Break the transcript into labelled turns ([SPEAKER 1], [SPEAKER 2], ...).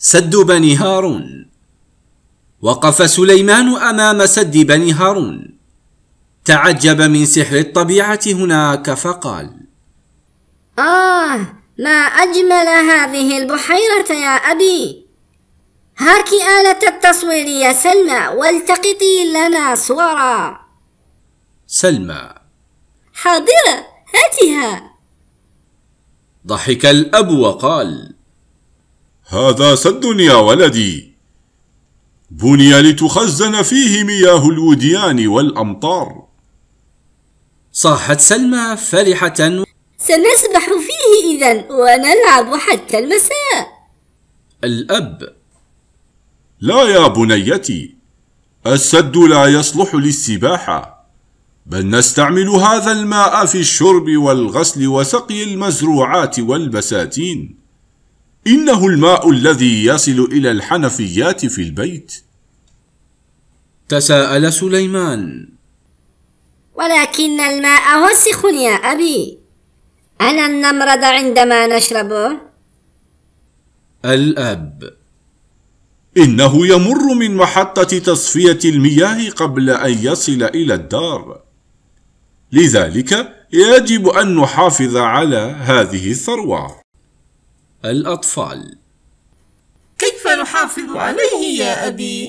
[SPEAKER 1] سد بني هارون وقف سليمان امام سد بني هارون تعجب من سحر الطبيعه هناك فقال
[SPEAKER 2] اه ما اجمل هذه البحيره يا ابي هاك اله التصوير يا سلمى والتقطي لنا صورا
[SPEAKER 1] سلمى
[SPEAKER 2] حاضره هاتها
[SPEAKER 1] ضحك الاب وقال هذا سد يا ولدي بني لتخزن فيه مياه الوديان والأمطار صاحت سلمى فرحة
[SPEAKER 2] سنسبح فيه إذا ونلعب حتى المساء
[SPEAKER 1] الأب لا يا بنيتي السد لا يصلح للسباحة بل نستعمل هذا الماء في الشرب والغسل وسقي المزروعات والبساتين إنه الماء الذي يصل إلى الحنفيات في البيت تساءل سليمان
[SPEAKER 2] ولكن الماء وسخ يا أبي ألن نمرض عندما نشربه؟
[SPEAKER 1] الأب إنه يمر من محطة تصفية المياه قبل أن يصل إلى الدار لذلك يجب أن نحافظ على هذه الثروة الأطفال كيف نحافظ عليه يا أبي؟